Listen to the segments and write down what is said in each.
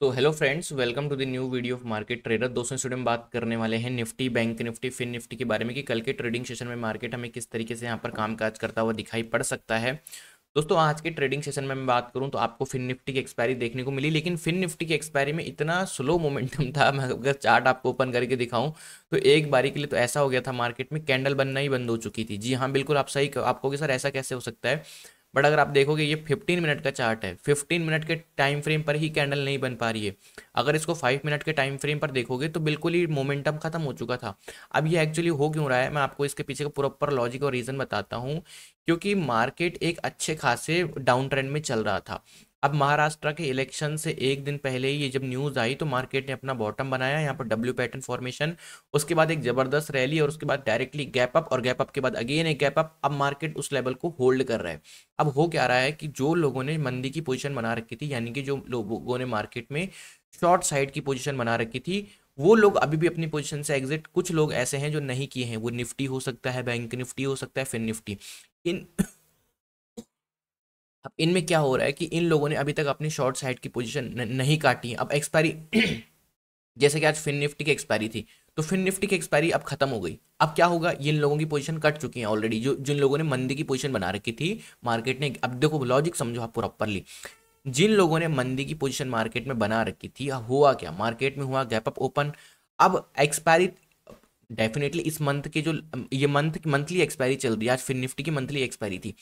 तो hello friends welcome to the new video of market trader दोस्तों में बात करने वाले हैं निफ्टी बैंक निफ्टी फिन निफ्टी के बारे में कि कल के ट्रेडिंग सेशन में मार्केट हमें किस तरीके से यहाँ पर कामकाज करता हुआ दिखाई पड़ सकता है दोस्तों आज के ट्रेडिंग सेशन में मैं बात करूं तो आपको फिन निफ्टी की एक्सपायरी देखने को मिली लेकिन फिन निफ्टी की एक्सपायरी में इतना स्लो मोमेंटम था मैं अगर चार्ट आपको ओपन करके दिखाऊं तो एक बारी के लिए तो ऐसा हो गया था मार्केट में कैंडल बनना ही बंद हो चुकी थी जी हाँ बिल्कुल आप सही आपको कि सर ऐसा कैसे हो सकता है बट अगर आप देखोगे ये 15 मिनट का चार्ट है 15 मिनट के टाइम फ्रेम पर ही कैंडल नहीं बन पा रही है अगर इसको फाइव मिनट के टाइम फ्रेम पर देखोगे तो बिल्कुल ही मोमेंटम खत्म हो चुका था अब ये एक्चुअली हो क्यों रहा है मैं आपको इसके पीछे का प्रॉपर लॉजिक और रीज़न बताता हूँ क्योंकि मार्केट एक अच्छे खासे डाउन ट्रेंड में चल रहा था अब महाराष्ट्र के इलेक्शन से एक दिन पहले ही ये जब न्यूज़ आई तो मार्केट ने अपना बॉटम बनाया यहाँ पर डब्ल्यू पैटर्न फॉर्मेशन उसके बाद एक ज़बरदस्त रैली और उसके बाद डायरेक्टली गैप अप और गैप अप के बाद अगेन एक गैप अप अब मार्केट उस लेवल को होल्ड कर रहा है अब हो क्या रहा है कि जो लोगों ने मंदी की पोजिशन बना रखी थी यानी कि जो लोगों ने मार्केट में शॉर्ट साइड की पोजिशन बना रखी थी वो लोग अभी भी अपनी पोजिशन से एग्जिट कुछ लोग ऐसे हैं जो नहीं किए हैं वो निफ्टी हो सकता है बैंक निफ्टी हो सकता है फिन निफ्टी इन अब इनमें क्या हो रहा है कि इन लोगों ने अभी तक अपनी शॉर्ट साइड की पोजिशन नहीं काटी है अब एक्सपायरी जैसे कि आज फिन निफ्टी की एक्सपायरी थी तो फिन निफ्टी की एक्सपायरी अब खत्म हो गई अब क्या होगा इन लोगों की पोजीशन कट चुकी है ऑलरेडी जो जिन लोगों ने मंदी की पोजीशन बना रखी थी मार्केट ने अब देखो लॉजिक समझो आप प्रॉपरली जिन लोगों ने मंदी की पोजीशन मार्केट में बना रखी थी अब हुआ क्या मार्केट में हुआ गैप अप ओपन अब एक्सपायरी डेफिनेटली इस मंथ के जो ये मंथ की मंथली एक्सपायरी चल रही है आज फिन निफ्टी की मंथली एक्सपायरी थी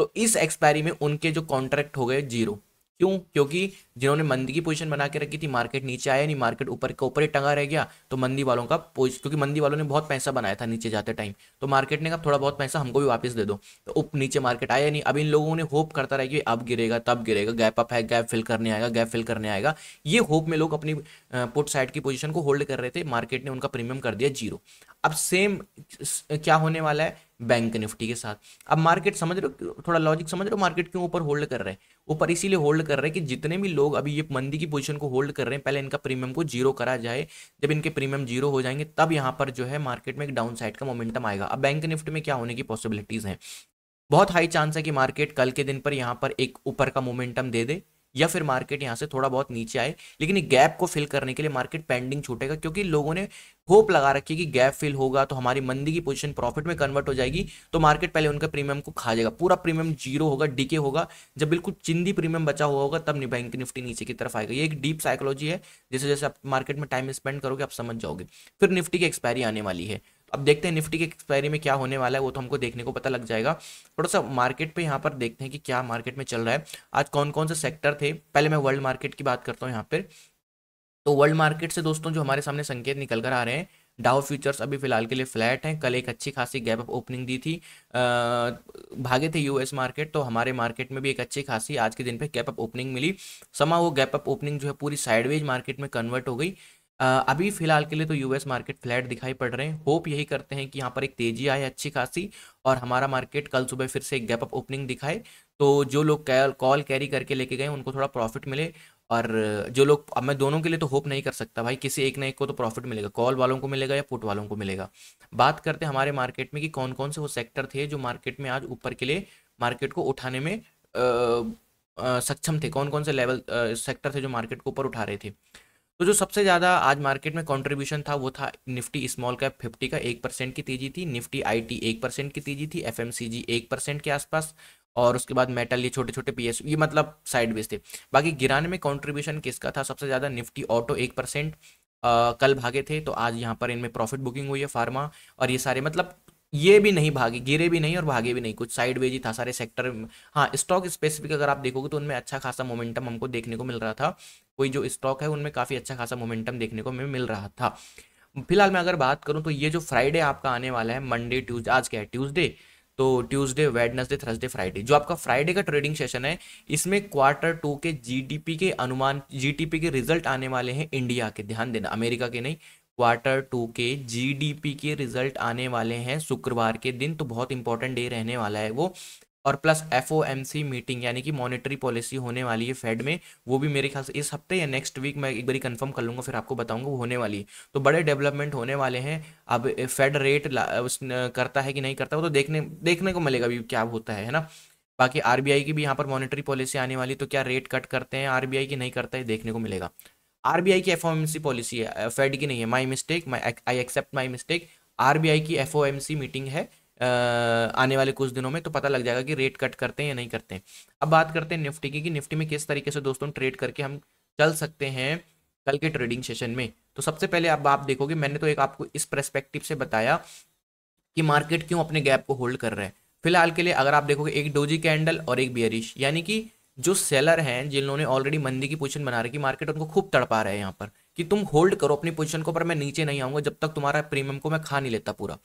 तो इस एक्सपायरी में उनके जो कॉन्ट्रैक्ट हो गए जीरो क्यों क्योंकि जिन्होंने मंदी की पोजीशन बना के रखी थी मार्केट नीचे आया नहीं मार्केट ऊपर के ऊपर ही टंगा रह गया तो मंदी वालों का क्योंकि मंदी वालों ने बहुत पैसा बनाया था नीचे जाते टाइम तो मार्केट ने कहा थोड़ा बहुत पैसा हमको भी वापस दे दो तो उप नीचे मार्केट आया नहीं अब इन लोगों ने होप करता रहा कि अब गिरेगा तब गिरेगा गैप अप है गैप फिल करने आएगा गैप फिल करने आएगा ये होप में लोग अपनी पुट साइड की पोजिशन को होल्ड कर रहे थे मार्केट ने उनका प्रीमियम कर दिया जीरो अब सेम क्या होने वाला है बैंक निफ्टी के साथ अब मार्केट समझ रहे हो थोड़ा लॉजिक समझ रहे हो मार्केट क्यों ऊपर होल्ड कर रहे हैं ऊपर इसीलिए होल्ड कर रहे हैं कि जितने भी लोग अभी ये मंदी की पोजीशन को होल्ड कर रहे हैं पहले इनका प्रीमियम को जीरो करा जाए जब इनके प्रीमियम जीरो हो जाएंगे तब यहाँ पर जो है मार्केट में एक डाउन साइड का मोमेंटम आएगा अब बैंक निफ्टी में क्या होने की पॉसिबिलिटीज़ हैं बहुत हाई चांस है कि मार्केट कल के दिन पर यहाँ पर एक ऊपर का मोमेंटम दे दे या फिर मार्केट यहाँ से थोड़ा बहुत नीचे आए लेकिन गैप को फिल करने के लिए मार्केट पेंडिंग छूटेगा क्योंकि लोगों ने होप लगा रखी है कि गैप फिल होगा तो हमारी मंदी की पोजीशन प्रॉफिट में कन्वर्ट हो जाएगी तो मार्केट पहले उनका प्रीमियम को खा जाएगा पूरा प्रीमियम जीरो होगा डीके होगा जब बिल्कुल चिंदी प्रीमियम बचा हुआ होगा तब बैंक निफ्टी नीचे की तरफ आएगा ये एक डीप साइकोलॉजी है जैसे जैसे आप मार्केट में टाइम स्पेंड करोगे आप समझ जाओगे फिर निफ्टी की एक्सपायरी आने वाली है अब देखते हैं निफ्टी के एक्सपायरी में क्या होने वाला है वो तो हमको देखने को पता लग जाएगा थोड़ा सा मार्केट पे यहाँ पर देखते हैं कि क्या मार्केट में चल रहा है आज कौन कौन से सेक्टर थे पहले मैं वर्ल्ड मार्केट की बात करता हूँ यहाँ पर तो वर्ल्ड मार्केट से दोस्तों जो हमारे सामने संकेत निकल कर आ रहे हैं डाउ फ्यूचर्स अभी फिलहाल के लिए फ्लैट हैं कल एक अच्छी खासी गैप अप ओपनिंग दी थी आ, भागे थे यूएस मार्केट तो हमारे मार्केट में भी एक अच्छी खासी आज के दिन पे गैप अप ओपनिंग मिली समा वो गैप अप ओपनिंग जो है पूरी साइडवेज मार्केट में कन्वर्ट हो गई अभी फिलहाल के लिए तो यूएस मार्केट फ्लैट दिखाई पड़ रहे हैं होप यही करते हैं कि यहाँ पर एक तेजी आए अच्छी खासी और हमारा मार्केट कल सुबह फिर से एक गैप अप ओपनिंग दिखाए तो जो लोग कॉल कैरी करके लेके गए उनको थोड़ा प्रॉफिट मिले और जो लोग अब मैं दोनों के लिए तो होप नहीं कर सकता भाई किसी एक ना एक को तो प्रॉफिट मिलेगा कॉल वालों को मिलेगा या पुट वालों को मिलेगा बात करते हैं हमारे मार्केट में कि कौन कौन से वो सेक्टर थे जो मार्केट में आज ऊपर के लिए मार्केट को उठाने में आ, आ, सक्षम थे कौन कौन से लेवल आ, सेक्टर थे जो मार्केट को ऊपर उठा रहे थे तो जो सबसे ज़्यादा आज मार्केट में कंट्रीब्यूशन था वो था निफ्टी स्मॉल कैप फिफ्टी का एक परसेंट की तेजी थी निफ्टी आईटी एक परसेंट की तेजी थी एफएमसीजी एक परसेंट के आसपास और उसके बाद मेटल ये छोटे छोटे पीएस ये मतलब साइड बेस थे बाकी गिराने में कॉन्ट्रीब्यूशन किसका था सबसे ज़्यादा निफ्टी ऑटो एक परसेंट कल भागे थे तो आज यहाँ पर इनमें प्रॉफिट बुकिंग हुई है फार्मा और ये सारे मतलब ये भी नहीं भागे गिरे भी नहीं और भागे भी नहीं कुछ साइड वेज ही था सारे सेक्टर हाँ स्टॉक स्पेसिफिक अगर आप देखोगे तो उनमें अच्छा खासा मोमेंटम हमको देखने को मिल रहा था कोई जो स्टॉक है उनमें काफ़ी अच्छा खासा मोमेंटम देखने को मिल रहा था फिलहाल मैं अगर बात करूं तो ये जो फ्राइडे आपका आने वाला है मंडे ट्यूजडे आज क्या है ट्यूजडे तो ट्यूसडे वेडनेसडे थर्सडे फ्राइडे जो आपका फ्राइडे का ट्रेडिंग सेशन है इसमें क्वार्टर टू के जीडीपी के अनुमान जीटीपी के रिजल्ट आने वाले हैं इंडिया के ध्यान देना अमेरिका के नहीं क्वार्टर टू के जीडीपी के रिजल्ट आने वाले हैं शुक्रवार के दिन तो बहुत इंपॉर्टेंट डे रहने वाला है वो और प्लस एफओएमसी मीटिंग यानी कि मॉनेटरी पॉलिसी होने वाली है फेड में वो भी मेरे ख्याल से इस हफ्ते या नेक्स्ट वीक मैं एक बार कंफर्म कर लूँगा फिर आपको बताऊँगा वो होने वाली है तो बड़े डेवलपमेंट होने वाले हैं अब फेड रेट करता है कि नहीं करता वो तो देखने देखने को मिलेगा अभी क्या होता है ना बाकी आरबीआई की भी यहाँ पर मॉनिटरी पॉलिसी आने वाली तो क्या रेट कट करते हैं आरबीआई की नहीं करता है देखने को मिलेगा आरबीआई की एफओएमसी पॉलिसी है फेड की नहीं है my mistake my I accept my mistake RBI की एफओएमसी मीटिंग है आने वाले कुछ दिनों में तो पता लग जाएगा कि रेट कट करते हैं या नहीं करते हैं अब बात करते हैं निफ्टी की कि निफ्टी में किस तरीके से दोस्तों ट्रेड करके हम चल सकते हैं कल के ट्रेडिंग सेशन में तो सबसे पहले अब आप देखोगे मैंने तो एक आपको इस परस्पेक्टिव से बताया कि मार्केट क्यों अपने गैप को होल्ड कर रहा है फिलहाल के लिए अगर आप देखोगे एक डोजी कैंडल और एक बियरिश यानी कि जो सेलर हैं जिन्होंने ऑलरेडी मंदी की पोजीशन बना रखी मार्केट उनको खूब तड़पा रहे हैं यहाँ पर कि तुम होल्ड करो अपनी पोजीशन को पर मैं नीचे नहीं आऊंगा जब तक तुम्हारा प्रीमियम को मैं खा नहीं लेता पूरा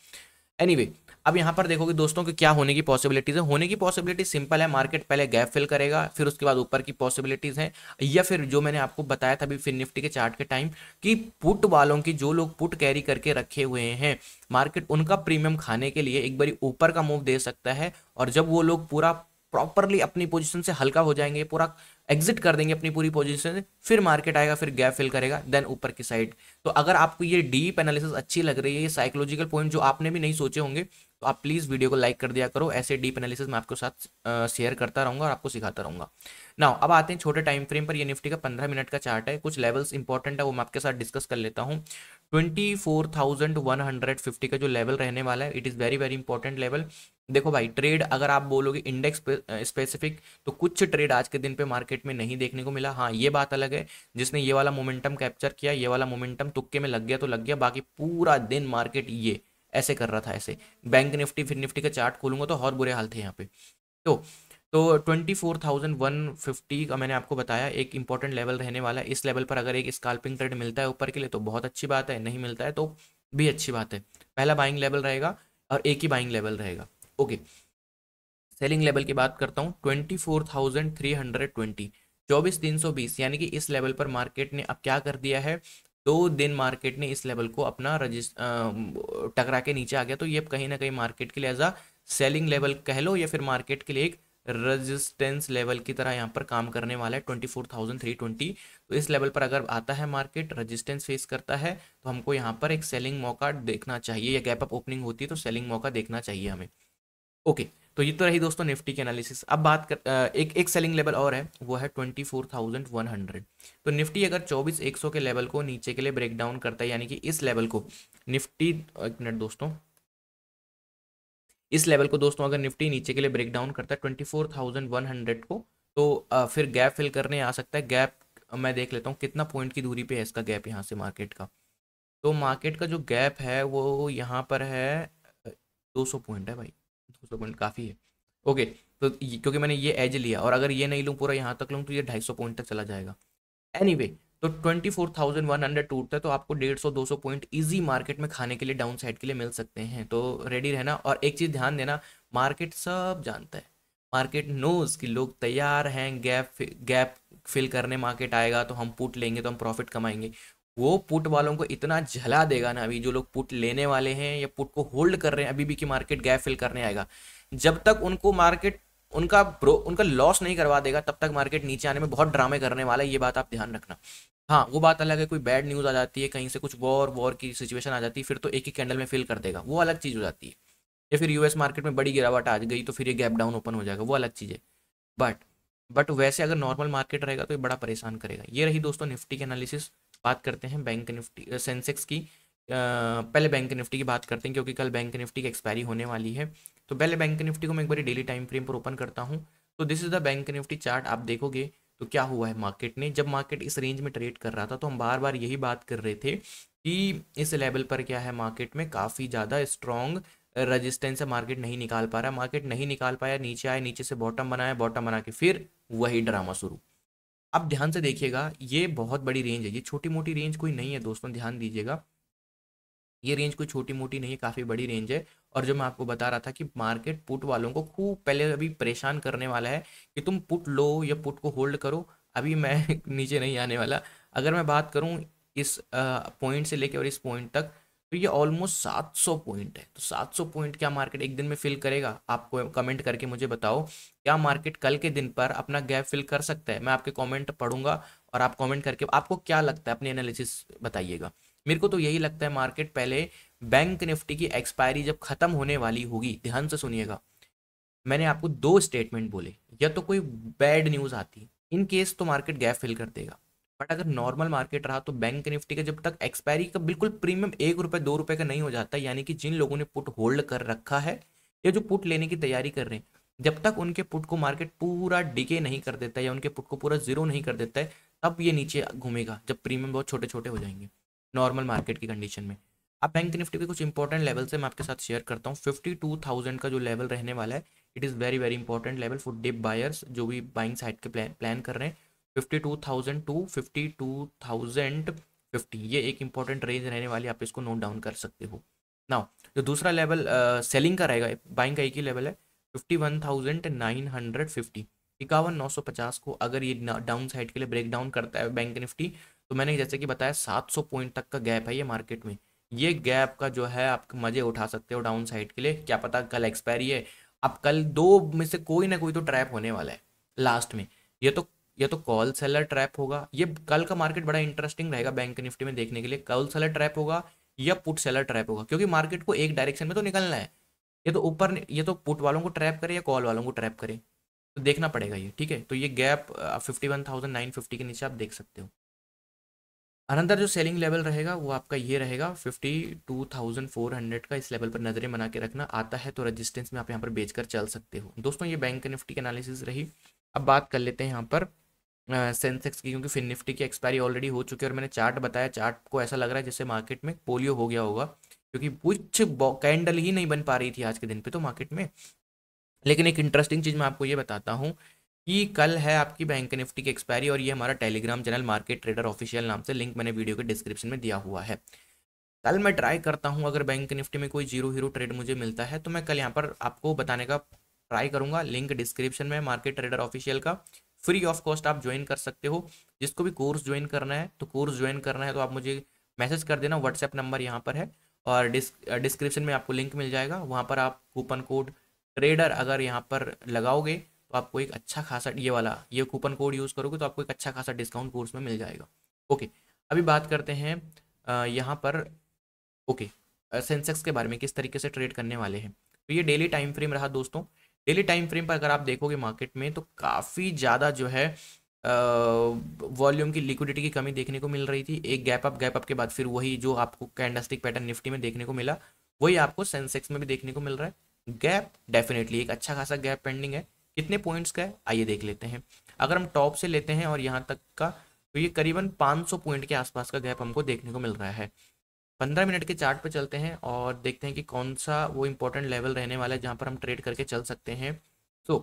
एनीवे anyway, अब यहाँ पर देखोगे दोस्तों कि क्या होने की पॉसिबिलिटीज़ है होने की पॉसिबिलिटी सिंपल है मार्केट पहले गैप फिल करेगा फिर उसके बाद ऊपर की पॉसिबिलिटीज़ हैं या फिर जो मैंने आपको बताया था अभी फिर निफ्टी के चार्ट के टाइम कि पुट वालों की जो लोग पुट कैरी करके रखे हुए हैं मार्केट उनका प्रीमियम खाने के लिए एक बार ऊपर का मूव दे सकता है और जब वो लोग पूरा प्रॉपरली अपनी पोजीशन से हल्का हो जाएंगे पूरा एग्जिट कर देंगे अपनी पूरी पोजीशन से फिर मार्केट आएगा फिर गैप फिल करेगा देन ऊपर की साइड तो अगर आपको ये डीप एनालिसिस अच्छी लग रही है ये साइकोलॉजिकल पॉइंट जो आपने भी नहीं सोचे होंगे तो आप प्लीज़ वीडियो को लाइक कर दिया करो ऐसे डीप एनालिसिस मैं आपके साथ शेयर करता रहूँगा और आपको सिखाता रहूँगा ना अब आते हैं छोटे टाइम फ्रेम पर ये निफ्टी का पंद्रह मिनट का चार्ट है कुछ लेवल्स इंपॉर्टेंट है वो मैं आपके साथ डिस्कस कर लेता हूँ twenty four thousand one hundred fifty का जो लेवल रहने वाला है it is very very important level देखो भाई ट्रेड अगर आप बोलोगे इंडेक्स स्पेसिफिक तो कुछ ट्रेड आज के दिन पे मार्केट में नहीं देखने को मिला हाँ ये बात अलग है जिसने ये वाला मोमेंटम कैप्चर किया ये वाला मोमेंटम तुक्के में लग गया तो लग गया बाकी पूरा दिन मार्केट ये ऐसे कर रहा था ऐसे बैंक निफ्टी फिर निफ्टी का चार्ट खोलूंगा तो और बुरे हाल थे यहाँ पे तो तो twenty four thousand one fifty का मैंने आपको बताया एक इंपॉर्टेंट लेवल रहने वाला है इस लेवल पर अगर एक स्काल्पिंग ट्रेड मिलता है ऊपर के लिए तो बहुत अच्छी बात है नहीं मिलता है तो भी अच्छी बात है पहला बाइंग लेवल रहेगा और एक ही बाइंग लेवल रहेगा ओके सेलिंग लेवल की बात करता हूँ twenty four thousand three hundred twenty चौबीस तीन सौ बीस यानी कि इस लेवल पर मार्केट ने अब क्या कर दिया है दो दिन मार्केट ने इस लेवल को अपना रजिस्ट टकरा के नीचे आ गया तो ये कहीं ना कहीं मार्केट के लिए एज अ सेलिंग लेवल कह लो या फिर मार्केट के लिए एक रेजिस्टेंस लेवल की तरह यहाँ पर काम करने वाला है twenty four thousand three twenty तो इस लेवल पर अगर आता है मार्केट रेजिस्टेंस फेस करता है तो हमको यहाँ पर एक सेलिंग मौका देखना चाहिए या गैप अप ओपनिंग होती है तो सेलिंग मौका देखना चाहिए हमें ओके तो ये तो रही दोस्तों निफ्टी के एनालिसिस अब बात कर एक एक सेलिंग लेवल और है वो है twenty four thousand one hundred तो निफ्टी अगर चौबीस एक सौ के लेवल को नीचे के लिए ब्रेक डाउन करता है यानी कि इस लेवल को निफ्टी एक मिनट दोस्तों इस लेवल को दोस्तों अगर निफ्टी नीचे के लिए ब्रेक डाउन करता है twenty four thousand one hundred को तो फिर गैप फिल करने आ सकता है गैप मैं देख लेता हूँ कितना पॉइंट की दूरी पे है इसका गैप यहाँ से मार्केट का तो मार्केट का जो गैप है वो यहाँ पर है दो सौ पॉइंट है भाई दो सौ पॉइंट काफ़ी है ओके तो क्योंकि मैंने ये एज लिया और अगर ये नहीं लूँ पूरा यहाँ तक लूँ तो ये ढाई सौ पॉइंट तक चला जाएगा एनी anyway, तो twenty four thousand one hundred टूटता है तो आपको डेढ़ सौ दो सौ पॉइंट ईजी मार्केट में खाने के लिए डाउन साइड के लिए मिल सकते हैं तो रेडी रहना और एक चीज़ ध्यान देना मार्केट सब जानता है मार्केट नोज कि लोग तैयार हैं गैप गैप फिल करने मार्केट आएगा तो हम पुट लेंगे तो हम प्रॉफिट कमाएंगे वो पुट वालों को इतना झला देगा ना अभी जो लोग पुट लेने वाले हैं या पुट को होल्ड कर रहे हैं अभी भी कि मार्केट गैप फिल करने आएगा जब तक उनको मार्केट उनका ब्रो उनका लॉस नहीं करवा देगा तब तक मार्केट नीचे आने में बहुत ड्रामे करने वाला है ये बात आप ध्यान रखना हाँ वो बात अलग है कोई बैड न्यूज़ आ जाती है कहीं से कुछ वॉर वॉर की सिचुएशन आ जाती है फिर तो एक ही कैंडल में फिल कर देगा वो अलग चीज़ हो जाती है या फिर यूएस मार्केट में बड़ी गिरावट आ गई तो फिर ये गैप डाउन ओपन हो जाएगा वो अलग चीज़ है बट बट वैसे अगर नॉर्मल मार्केट रहेगा तो ये बड़ा परेशान करेगा ये रही दोस्तों निफ्टी के एनालिसिस बात करते हैं बैंक निफ्टी सेंसेक्स की पहले बैंक निफ्टी की बात करते हैं क्योंकि कल बैंक निफ्टी की एक्सपायरी होने वाली है तो पहले बैंक निफ्टी को मैं एक बार डेली टाइम फ्रेम पर ओपन करता हूँ तो this is the bank Nifty chart आप देखोगे तो क्या हुआ है मार्केट ने जब मार्केट इस रेंज में ट्रेड कर रहा था तो हम बार बार यही बात कर रहे थे कि इस लेवल पर क्या है मार्केट में काफ़ी ज़्यादा स्ट्रॉन्ग रजिस्टेंस है मार्केट नहीं निकाल पा रहा मार्केट नहीं निकाल पाया नीचे आए नीचे से बॉटम बनाया बॉटम बना के फिर वही ड्रामा शुरू अब ध्यान से देखिएगा ये बहुत बड़ी रेंज है ये छोटी मोटी रेंज कोई नहीं है दोस्तों ध्यान दीजिएगा ये रेंज कोई छोटी मोटी नहीं है काफ़ी बड़ी रेंज है और जो मैं आपको बता रहा था कि मार्केट पुट वालों को खूब पहले अभी परेशान करने वाला है कि तुम पुट लो या पुट को होल्ड करो अभी मैं नीचे नहीं आने वाला अगर मैं बात करूँ इस पॉइंट से लेकर और इस पॉइंट तक तो ये ऑलमोस्ट सात सौ पॉइंट है तो सात सौ पॉइंट क्या मार्केट एक दिन में फिल करेगा आपको कमेंट करके मुझे बताओ क्या मार्केट कल के दिन पर अपना गैप फिल कर सकता है मैं आपके कॉमेंट पढ़ूंगा और आप कॉमेंट करके आपको क्या लगता है अपनी एनालिसिस बताइएगा मेरे को तो यही लगता है मार्केट पहले बैंक निफ्टी की एक्सपायरी जब खत्म होने वाली होगी ध्यान से सुनिएगा मैंने आपको दो स्टेटमेंट बोले या तो कोई बैड न्यूज़ आती इन केस तो मार्केट गैप फिल कर देगा बट अगर नॉर्मल मार्केट रहा तो बैंक निफ्टी का जब तक एक्सपायरी का बिल्कुल प्रीमियम एक रुपये दो रुपये का नहीं हो जाता यानी कि जिन लोगों ने पुट होल्ड कर रखा है या जो पुट लेने की तैयारी कर रहे हैं जब तक उनके पुट को मार्केट पूरा डिके नहीं कर देता है या उनके पुट को पूरा जीरो नहीं कर देता है तब ये नीचे घूमेगा जब प्रीमियम बहुत छोटे छोटे हो जाएंगे नॉर्मल मार्केट की कंडीशन में अब बैंक निफ्टी के कुछ इंपॉर्टेंट लेवल से मैं आपके साथ शेयर करता हूँ फिफ्टी टू थाउजेंड का जो लेवल रहने वाला है it is very very important level for dip buyers जो भी बाइंग साइड के प्लान प्लान कर रहे हैं fifty two thousand two fifty two thousand fifty ये एक इंपॉर्टेंट रेंज रहने वाली आप इसको नोट डाउन कर सकते हो नाउ जो दूसरा लेवल सेलिंग uh, का रहेगा बाइंग का एक ही लेवल है fifty one thousand nine hundred fifty इक्यावन नौ सौ पचास को अगर ये डाउन साइड के लिए ब्रेक डाउन करता है बैंक निफ्टी तो मैंने जैसे कि बताया 700 पॉइंट तक का गैप है ये मार्केट में ये गैप का जो है आप मज़े उठा सकते हो डाउन साइड के लिए क्या पता कल एक्सपायरी है अब कल दो में से कोई ना कोई तो ट्रैप होने वाला है लास्ट में ये तो ये तो कॉल सेलर ट्रैप होगा ये कल का मार्केट बड़ा इंटरेस्टिंग रहेगा बैंक निफ्टी में देखने के लिए कॉल सेलर ट्रैप होगा या पुट सेलर ट्रैप होगा क्योंकि मार्केट को एक डायरेक्शन में तो निकलना है ये तो ऊपर ये तो पुट वालों को ट्रैप करे या कॉल वालों को ट्रैप करे तो देखना पड़ेगा ये ठीक है तो ये gap fifty one thousand nine fifty के नीचे आप देख सकते हो अनंतर जो सेलिंग लेवल रहेगा वो आपका ये रहेगा fifty two thousand four hundred का इस लेवल पर नज़रें बना के रखना आता है तो रेजिस्टेंस में आप यहाँ पर बेच कर चल सकते हो दोस्तों ये बैंक निफ्टी की एनालिसिस रही अब बात कर लेते हैं यहाँ पर सेंसेक्स की क्योंकि फिर निफ्टी की एक्सपायरी ऑलरेडी हो चुकी है और मैंने चार्ट बताया चार्ट को ऐसा लग रहा है जैसे मार्केट में पोलियो हो गया होगा क्योंकि कुछ कैंडल ही नहीं बन पा रही थी आज के दिन पे तो मार्केट में लेकिन एक इंटरेस्टिंग चीज़ मैं आपको ये बताता हूँ कि कल है आपकी बैंक निफ्टी की एक्सपायरी और ये हमारा Telegram channel market trader official नाम से लिंक मैंने वीडियो के डिस्क्रिप्शन में दिया हुआ है कल मैं ट्राई करता हूँ अगर बैंक निफ्टी में कोई जीरो हीरो ट्रेड मुझे मिलता है तो मैं कल यहाँ पर आपको बताने का ट्राई करूंगा लिंक डिस्क्रिप्शन में मार्केट ट्रेडर ऑफिशियल का फ्री ऑफ कॉस्ट आप ज्वाइन कर सकते हो जिसको भी कोर्स ज्वाइन करना है तो कोर्स ज्वाइन करना है तो आप मुझे मैसेज कर देना व्हाट्सएप नंबर यहाँ पर है और डिस्क्रिप्शन में आपको लिंक मिल जाएगा वहाँ पर आप कूपन कोड ट्रेडर अगर यहाँ पर लगाओगे तो आपको एक अच्छा खासा ये वाला ये कूपन कोड यूज़ करोगे तो आपको एक अच्छा खासा डिस्काउंट कोर्स में मिल जाएगा ओके अभी बात करते हैं यहाँ पर ओके सेंसेक्स के बारे में किस तरीके से ट्रेड करने वाले हैं तो ये डेली टाइम फ्रेम रहा दोस्तों डेली टाइम फ्रेम पर अगर आप देखोगे मार्केट में तो काफ़ी ज़्यादा जो है वॉल्यूम की लिक्विडिटी की कमी देखने को मिल रही थी एक गैप अप गैप अप के बाद फिर वही जो आपको कैंडस्टिक पैटर्न निफ्टी में देखने को मिला वही आपको सेंसेक्स में भी देखने को मिल रहा है गैप डेफिनेटली एक अच्छा खासा गैप पेंडिंग है कितने पॉइंट्स का है आइए देख लेते हैं अगर हम टॉप से लेते हैं और यहाँ तक का तो ये करीबन 500 पॉइंट के आसपास का गैप हमको देखने को मिल रहा है 15 मिनट के चार्ट पर चलते हैं और देखते हैं कि कौन सा वो इम्पोर्टेंट लेवल रहने वाला है जहाँ पर हम ट्रेड करके चल सकते हैं तो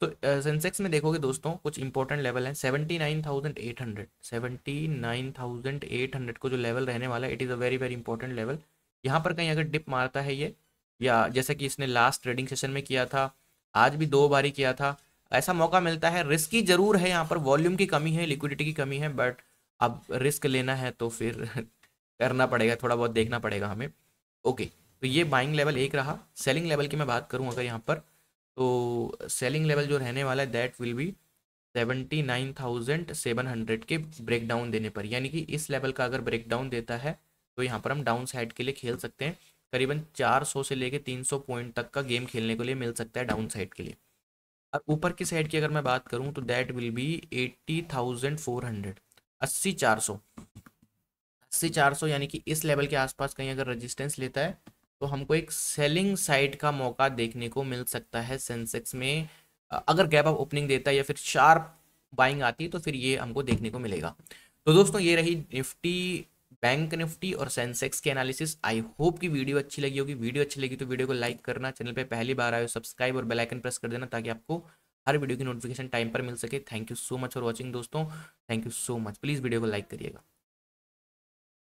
तो सेंसेक्स में देखोगे दोस्तों कुछ इंपॉर्टेंट लेवल हैं seventy nine thousand eight hundred seventy nine thousand eight hundred को जो लेवल रहने वाला है it is a very very important level यहाँ पर कहीं अगर डिप मारता है ये या जैसा कि इसने लास्ट ट्रेडिंग सेशन में किया था आज भी दो बारी किया था ऐसा मौका मिलता है रिस्की जरूर है यहाँ पर वॉल्यूम की कमी है लिक्विडिटी की कमी है बट अब रिस्क लेना है तो फिर करना पड़ेगा थोड़ा बहुत देखना पड़ेगा हमें ओके तो ये बाइंग लेवल एक रहा सेलिंग लेवल की मैं बात करूँ अगर यहाँ पर तो सेलिंग लेवल जो रहने वाला है that will be seventy nine thousand seven hundred के ब्रेकडाउन देने पर यानी कि इस लेवल का अगर ब्रेकडाउन देता है तो यहाँ पर हम डाउन साइड के लिए खेल सकते हैं करीबन 400 से लेके 300 पॉइंट तक का गेम खेलने के लिए मिल सकता है डाउन साइड के लिए और ऊपर की साइड की अगर मैं बात करूँ तो that will be eighty thousand four hundred अस्सी चार सौ अस्सी चार सौ यानी कि इस लेवल के आसपास कहीं अगर रजिस्टेंस लेता है तो हमको एक सेलिंग साइड का मौका देखने को मिल सकता है सेंसेक्स में अगर गैप ऑफ ओपनिंग देता है या फिर शार्प बाइंग आती है तो फिर ये हमको देखने को मिलेगा तो दोस्तों ये रही निफ्टी बैंक निफ्टी और सेंसेक्स के एनालिसिस आई होप कि वीडियो अच्छी लगी होगी वीडियो अच्छी लगी तो वीडियो को लाइक करना चैनल पे पहली बार आए हो सब्सक्राइब और बेलाइकन प्रेस कर देना ताकि आपको हर वीडियो की नोटिफिकेशन टाइम पर मिल सके thank you so much for watching दोस्तों thank you so much please video को लाइक करिएगा